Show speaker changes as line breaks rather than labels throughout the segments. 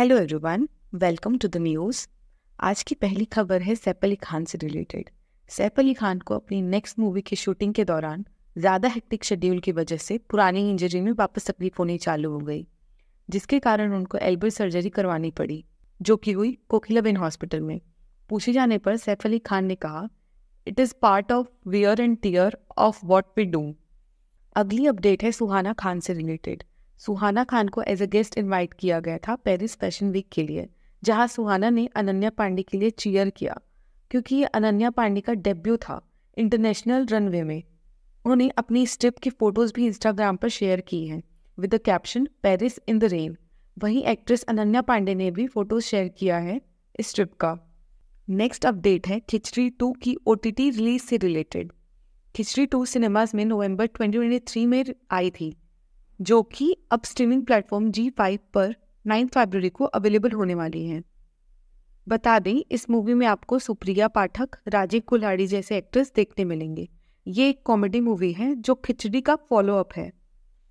hello everyone welcome to the news आज की पहली खबर है सैफ अली खान से रिलेटेड सैफ अली खान को अपनी नेक्स्ट मूवी की शूटिंग के दौरान ज़्यादा हेक्टिक शेड्यूल की वजह से पुरानी इंजरी में वापस तकलीफ होनी चालू हो गई जिसके कारण उनको एल्बो सर्जरी करवानी पड़ी जो कि हुई कोकिलाबेन हॉस्पिटल में पूछे जाने पर सैफ अली खान ने कहा it is part of wear and tear of what we do अगली अपडेट है सुहाना खान से रिलेटेड सुहाना खान को एज अ गेस्ट इनवाइट किया गया था पेरिस फैशन वीक के लिए जहां सुहाना ने अनन्या पांडे के लिए चीयर किया क्योंकि ये अनन्या पांडे का डेब्यू था इंटरनेशनल रनवे में उन्होंने अपनी स्ट्रिप की फ़ोटोज़ भी इंस्टाग्राम पर शेयर की हैं with the caption Paris in the rain वहीं एक्ट्रेस अनन्या पांडे ने भी फ़ोटोज़ शेयर किया है इस ट्रिप का नेक्स्ट अपडेट है खिचड़ी टू की ओ रिलीज से रिलेटेड खिचड़ी टू सिनेमाज में नवंबर 2023 में आई थी जो कि अब स्ट्रीमिंग प्लेटफॉर्म जी फाइव पर नाइन्थ फरवरी को अवेलेबल होने वाली है बता दें इस मूवी में आपको सुप्रिया पाठक राजीव कुल्हाड़ी जैसे एक्ट्रेस देखने मिलेंगे ये एक कॉमेडी मूवी है जो खिचड़ी का फॉलोअप है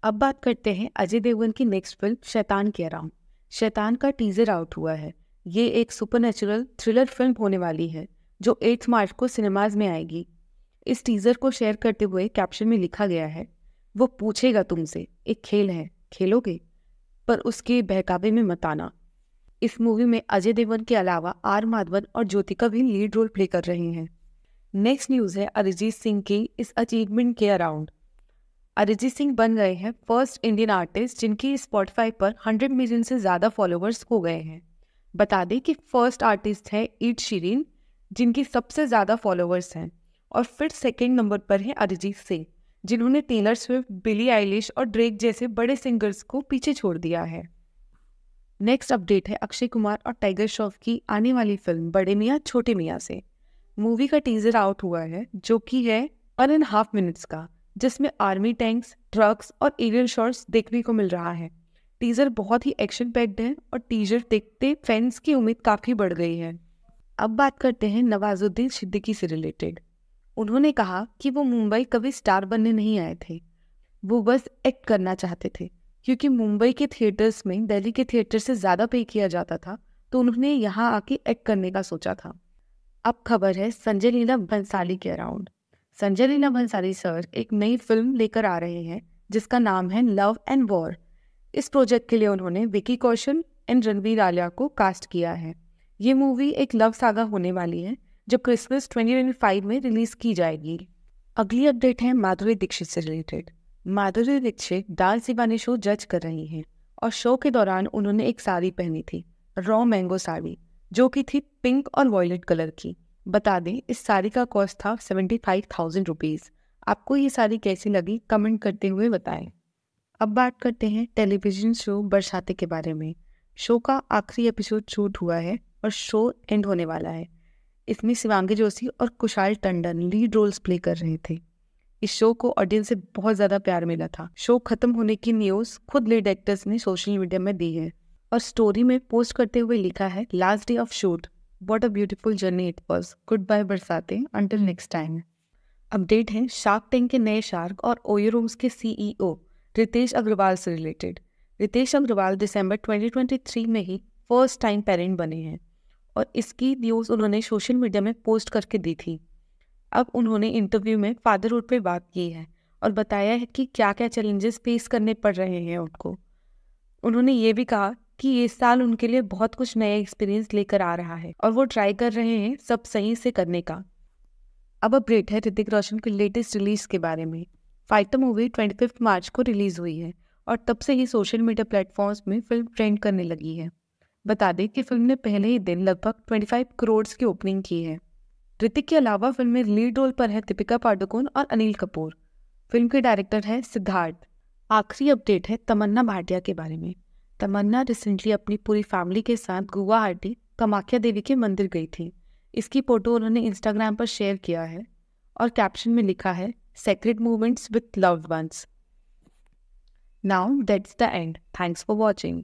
अब बात करते हैं अजय देवगन की नेक्स्ट फिल्म शैतान के अराउंड शैतान का टीजर आउट हुआ है ये एक सुपर थ्रिलर फिल्म होने वाली है जो एट्थ मार्च को सिनेमाज में आएगी इस टीजर को शेयर करते हुए कैप्शन में लिखा गया है वो पूछेगा तुमसे एक खेल है खेलोगे पर उसके बहकावे में मत आना इस मूवी में अजय देवगन के अलावा आर माधवन और ज्योतिका भी लीड रोल प्ले कर रहे हैं नेक्स्ट न्यूज़ है अरिजीत सिंह की इस अचीवमेंट के अराउंड अरिजीत सिंह बन गए हैं फर्स्ट इंडियन आर्टिस्ट जिनकी स्पॉटिफाई पर हंड्रेड मिलियन से ज़्यादा फॉलोअर्स हो गए हैं बता दें कि फर्स्ट आर्टिस्ट है ईट शीरीन जिनकी सबसे ज़्यादा फॉलोअर्स हैं और फिर सेकेंड नंबर पर है अरिजीत सिंह जिन्होंने टेलर स्विफ्ट बिली आइलिश और ड्रेक जैसे बड़े सिंगर्स को पीछे छोड़ दिया है नेक्स्ट अपडेट है अक्षय कुमार और टाइगर श्रॉफ की आने वाली फिल्म बड़े मियाँ छोटे मियाँ से मूवी का टीजर आउट हुआ है जो कि है वन एंड हाफ मिनट्स का जिसमें आर्मी टैंक्स ट्रक्स और एरियल शॉर्ट्स देखने को मिल रहा है टीजर बहुत ही एक्शन पैक्ड है और टीजर देखते फैंस की उम्मीद काफ़ी बढ़ गई है अब बात करते हैं नवाजुद्दीन सिद्दीकी से रिलेटेड उन्होंने कहा कि वो मुंबई कभी स्टार बनने नहीं आए थे वो बस एक्ट करना चाहते थे क्योंकि मुंबई के थिएटर्स में दिल्ली के थिएटर से ज़्यादा पे किया जाता था तो उन्होंने यहाँ आके एक्ट करने का सोचा था अब खबर है संजय लीला भंसाली के अराउंड संजय लीला भंसाली सर एक नई फिल्म लेकर आ रहे हैं जिसका नाम है लव एंड वॉर इस प्रोजेक्ट के लिए उन्होंने विकी कौशल एंड रणवीर आलिया को कास्ट किया है ये मूवी एक लव सागा होने वाली है जो क्रिसमस 2025 में रिलीज की जाएगी अगली अपडेट है माधुरी दीक्षित से रिलेटेड माधुरी दीक्षित दाल सिवानी शो जज कर रही हैं और शो के दौरान उन्होंने एक साड़ी पहनी थी रॉ मैंगो साड़ी जो कि थी पिंक और वॉयलेट कलर की बता दें इस साड़ी का कॉस्ट था सेवेंटी फाइव थाउजेंड रुपीज़ आपको ये साड़ी कैसी लगी कमेंट करते हुए बताएं अब बात करते हैं टेलीविज़न शो बरसाते के बारे में शो का आखिरी एपिसोड शूट हुआ है और शो एंड होने वाला है इसमें शिवांगी जोशी और Kushal Tandon lead roles play कर रहे थे इस शो को ऑडियंस से बहुत ज़्यादा प्यार मिला था शो खत्म होने की न्यूज़ खुद लीड एक्टर्स ने सोशल मीडिया में दी है और स्टोरी में पोस्ट करते हुए लिखा है last day of shoot what a beautiful journey it was good bye Barsatein until next time update है शार्क टैंक के नए शार्क और ओयो रूम्स के सीईओ रितेश अग्रवाल से रिलेटेड रितेश अग्रवाल दिसंबर 2023 में ही फर्स्ट टाइम पेरेंट बने हैं और इसकी न्यूज़ उन्होंने सोशल मीडिया में पोस्ट करके दी थी अब उन्होंने इंटरव्यू में फादरहुड पे बात की है और बताया है कि क्या क्या चैलेंजेस फेस करने पड़ रहे हैं उनको उन्होंने ये भी कहा कि ये साल उनके लिए बहुत कुछ नया एक्सपीरियंस लेकर आ रहा है और वो ट्राई कर रहे हैं सब सही से करने का अब अपडेट है ऋतिक रोशन के लेटेस्ट रिलीज के बारे में फाइटर मूवी ट्वेंटी मार्च को रिलीज हुई है और तब से ही सोशल मीडिया प्लेटफॉर्म्स में फिल्म ट्रेंड करने लगी है बता दें कि फिल्म ने पहले ही दिन लगभग 25 करोड़ की ओपनिंग की है ऋतिक के अलावा फिल्म में लीड रोल पर है दीपिका पाडुकोन और अनिल कपूर फिल्म के डायरेक्टर है सिद्धार्थ आखिरी अपडेट है तमन्ना भाटिया के बारे में तमन्ना रिसेंटली अपनी पूरी फैमिली के साथ गुवाहाटी कमाख्या देवी के मंदिर गई थी इसकी फ़ोटो उन्होंने इंस्टाग्राम पर शेयर किया है और कैप्शन में लिखा है secret movements with loved ones now that's the end thanks for watching